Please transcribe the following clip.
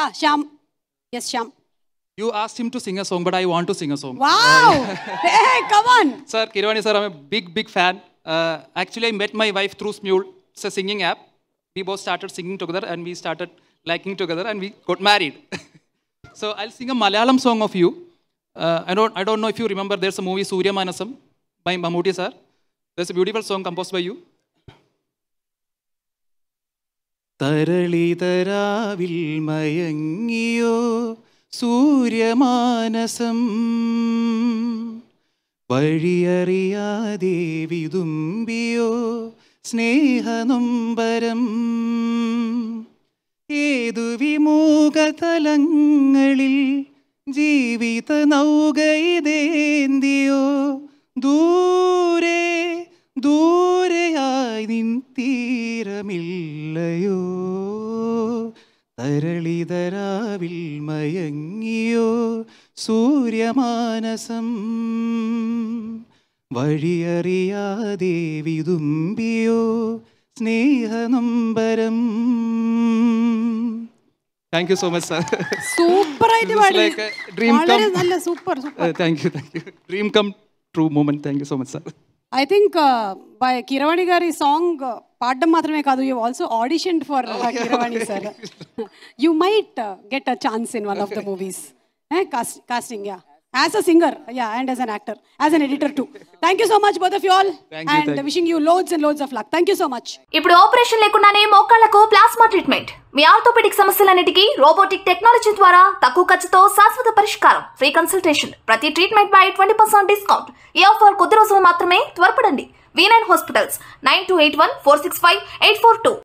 Ah, Sham. Yes, Sham. You asked him to sing a song, but I want to sing a song. Wow! Uh, hey, come on! Sir, Kirwani sir, I'm a big, big fan. Uh, actually, I met my wife through Smule. It's a singing app. We both started singing together and we started liking together and we got married. so I'll sing a Malayalam song of you. Uh, I, don't, I don't know if you remember, there's a movie, Surya Manasam, by Mamooti sir. There's a beautiful song composed by you. തരളിതരാവിൽ മയങ്ങിയോ സൂര്യമാനസം വഴിയറിയാതെ വിതുമ്പിയോ സ്നേഹനൊമ്പരം ഏതു വിമൂകതലങ്ങളിൽ ജീവിത നൗകൈതേന്തിയോ ദൂരെ ദൂരെയായി നിൻ തീരമില്ലയോ തരളിതരാവിൽ മയങ്ങിയോ സൂര്യമാനസം വഴിയറിയാതെ വിതുമ്പിയോ സ്നേഹനൊമ്പരം thank you so much sir സൂപ്പറായിട്ട് പാടി ഡ്രീം കം നല്ല super super thank you thank you dream come true moment thank you so much sir I think by Keeravani gari song పాడడం మాత్రమే కాదు you also audition for Keeravani sir you might get a chance in one of the movies casting yeah as a singer yeah and as an actor as an editor too thank you so much both of you all and wishing you loads and loads of luck thank you so much ఇప్పుడు operation లేకుండానే మోకాళ్లకు plasma treatment మీ orthopaedic సమస్యలన్నిటికీ robotic technology ద్వారా తక్కువ ఖర్చుతో శాశ్వత పరిష్కారం ఫ్రీ కన్సల్టేషన్ ప్రతి ట్రీట్మెంట్ బై ట్వంటీ పర్సెంట్ డిస్కౌంట్ ఈ ఆఫర్ కొద్ది రోజులు మాత్రమే త్వరపడండి V9 Hospitals 9281 465 842.